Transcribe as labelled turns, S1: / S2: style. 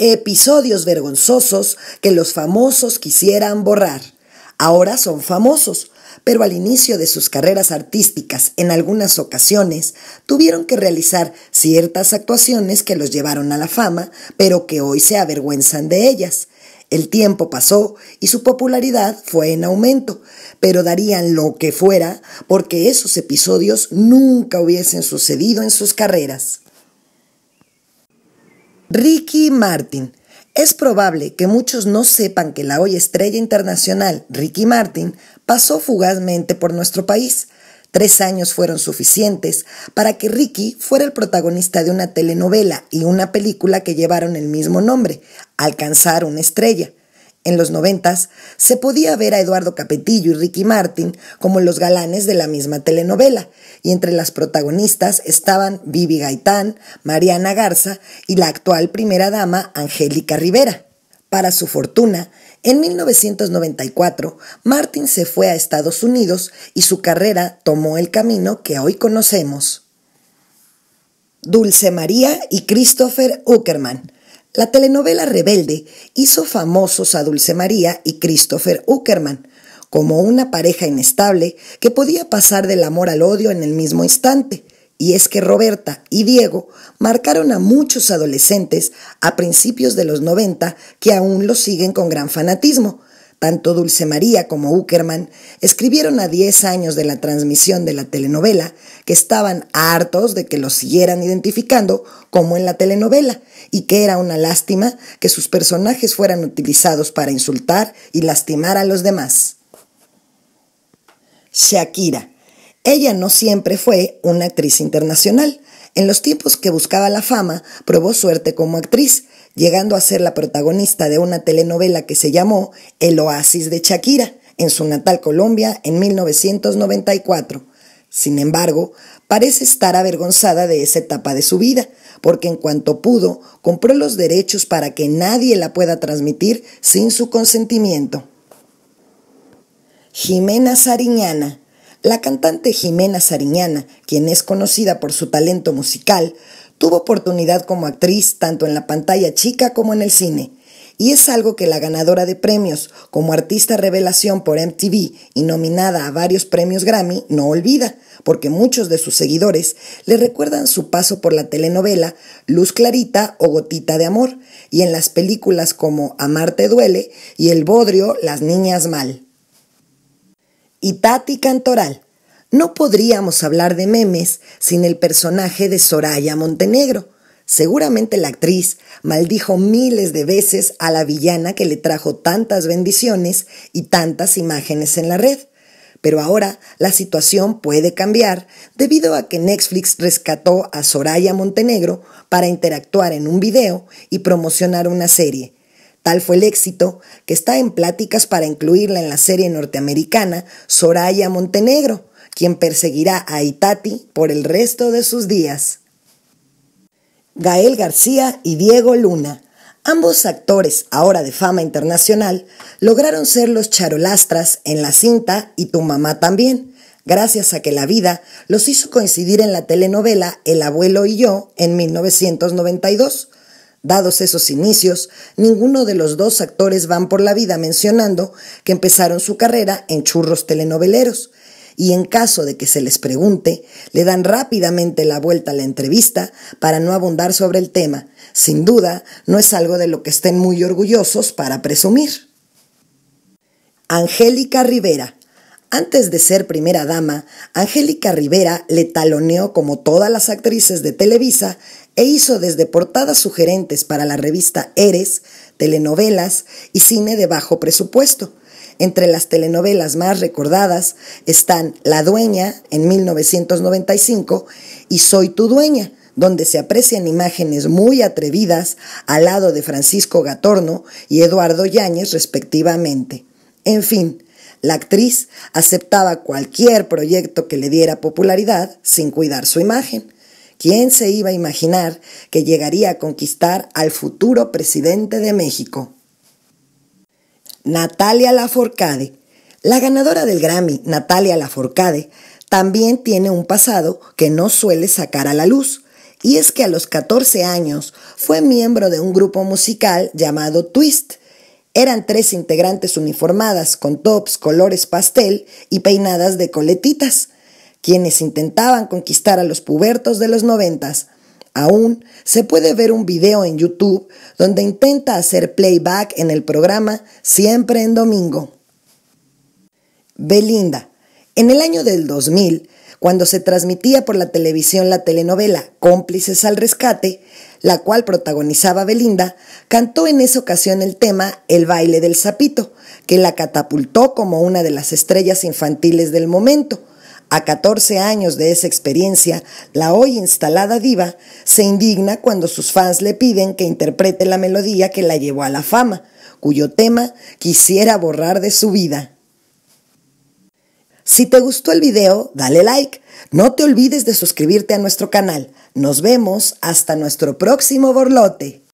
S1: episodios vergonzosos que los famosos quisieran borrar. Ahora son famosos, pero al inicio de sus carreras artísticas en algunas ocasiones tuvieron que realizar ciertas actuaciones que los llevaron a la fama, pero que hoy se avergüenzan de ellas. El tiempo pasó y su popularidad fue en aumento, pero darían lo que fuera porque esos episodios nunca hubiesen sucedido en sus carreras. Ricky Martin. Es probable que muchos no sepan que la hoy estrella internacional Ricky Martin pasó fugazmente por nuestro país. Tres años fueron suficientes para que Ricky fuera el protagonista de una telenovela y una película que llevaron el mismo nombre, Alcanzar una estrella. En los noventas se podía ver a Eduardo Capetillo y Ricky Martin como los galanes de la misma telenovela, y entre las protagonistas estaban Vivi Gaitán, Mariana Garza y la actual primera dama Angélica Rivera. Para su fortuna, en 1994, Martin se fue a Estados Unidos y su carrera tomó el camino que hoy conocemos. Dulce María y Christopher Uckerman la telenovela Rebelde hizo famosos a Dulce María y Christopher Uckerman como una pareja inestable que podía pasar del amor al odio en el mismo instante. Y es que Roberta y Diego marcaron a muchos adolescentes a principios de los 90 que aún lo siguen con gran fanatismo, tanto Dulce María como Uckerman escribieron a 10 años de la transmisión de la telenovela que estaban hartos de que los siguieran identificando como en la telenovela y que era una lástima que sus personajes fueran utilizados para insultar y lastimar a los demás. Shakira. Ella no siempre fue una actriz internacional. En los tiempos que buscaba la fama, probó suerte como actriz llegando a ser la protagonista de una telenovela que se llamó El Oasis de Shakira en su natal Colombia en 1994. Sin embargo, parece estar avergonzada de esa etapa de su vida, porque en cuanto pudo, compró los derechos para que nadie la pueda transmitir sin su consentimiento. Jimena Sariñana. La cantante Jimena Sariñana, quien es conocida por su talento musical, Tuvo oportunidad como actriz tanto en la pantalla chica como en el cine. Y es algo que la ganadora de premios como artista revelación por MTV y nominada a varios premios Grammy no olvida, porque muchos de sus seguidores le recuerdan su paso por la telenovela Luz Clarita o Gotita de Amor, y en las películas como Amarte Duele y El Bodrio, Las Niñas Mal. Y Tati Cantoral no podríamos hablar de memes sin el personaje de Soraya Montenegro. Seguramente la actriz maldijo miles de veces a la villana que le trajo tantas bendiciones y tantas imágenes en la red. Pero ahora la situación puede cambiar debido a que Netflix rescató a Soraya Montenegro para interactuar en un video y promocionar una serie. Tal fue el éxito que está en pláticas para incluirla en la serie norteamericana Soraya Montenegro, quien perseguirá a Itati por el resto de sus días. Gael García y Diego Luna, ambos actores ahora de fama internacional, lograron ser los charolastras en la cinta y tu mamá también, gracias a que la vida los hizo coincidir en la telenovela El abuelo y yo en 1992. Dados esos inicios, ninguno de los dos actores van por la vida mencionando que empezaron su carrera en churros telenoveleros, y en caso de que se les pregunte, le dan rápidamente la vuelta a la entrevista para no abundar sobre el tema. Sin duda, no es algo de lo que estén muy orgullosos para presumir. Angélica Rivera. Antes de ser primera dama, Angélica Rivera le taloneó como todas las actrices de Televisa e hizo desde portadas sugerentes para la revista Eres, telenovelas y cine de bajo presupuesto. Entre las telenovelas más recordadas están La Dueña en 1995 y Soy tu Dueña, donde se aprecian imágenes muy atrevidas al lado de Francisco Gatorno y Eduardo Yáñez respectivamente. En fin, la actriz aceptaba cualquier proyecto que le diera popularidad sin cuidar su imagen. ¿Quién se iba a imaginar que llegaría a conquistar al futuro presidente de México? Natalia Laforcade. La ganadora del Grammy, Natalia Laforcade, también tiene un pasado que no suele sacar a la luz, y es que a los 14 años fue miembro de un grupo musical llamado Twist. Eran tres integrantes uniformadas con tops, colores pastel y peinadas de coletitas, quienes intentaban conquistar a los pubertos de los noventas Aún se puede ver un video en YouTube donde intenta hacer playback en el programa siempre en domingo. Belinda. En el año del 2000, cuando se transmitía por la televisión la telenovela Cómplices al Rescate, la cual protagonizaba Belinda, cantó en esa ocasión el tema El baile del sapito, que la catapultó como una de las estrellas infantiles del momento. A 14 años de esa experiencia, la hoy instalada diva se indigna cuando sus fans le piden que interprete la melodía que la llevó a la fama, cuyo tema quisiera borrar de su vida. Si te gustó el video, dale like. No te olvides de suscribirte a nuestro canal. Nos vemos hasta nuestro próximo borlote.